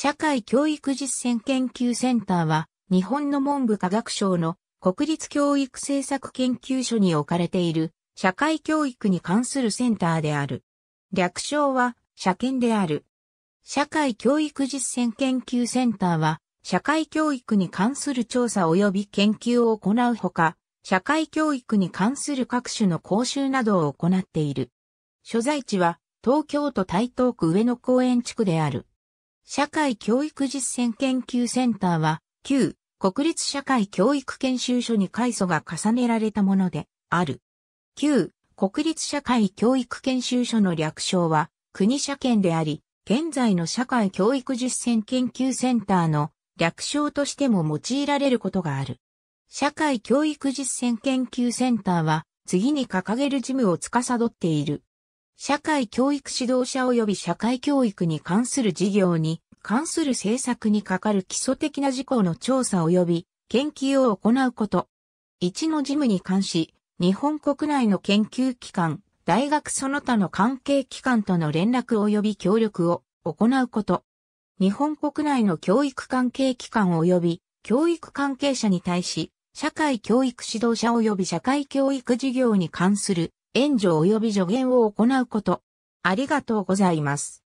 社会教育実践研究センターは、日本の文部科学省の国立教育政策研究所に置かれている社会教育に関するセンターである。略称は、社研である。社会教育実践研究センターは、社会教育に関する調査及び研究を行うほか、社会教育に関する各種の講習などを行っている。所在地は、東京都台東区上野公園地区である。社会教育実践研究センターは、旧国立社会教育研修所に改祖が重ねられたものである。旧国立社会教育研修所の略称は国社研であり、現在の社会教育実践研究センターの略称としても用いられることがある。社会教育実践研究センターは次に掲げる事務を司っている。社会教育指導者及び社会教育に関する事業に関する政策にかかる基礎的な事項の調査及び研究を行うこと。1の事務に関し、日本国内の研究機関、大学その他の関係機関との連絡及び協力を行うこと。日本国内の教育関係機関及び教育関係者に対し、社会教育指導者及び社会教育事業に関する援助及び助言を行うこと。ありがとうございます。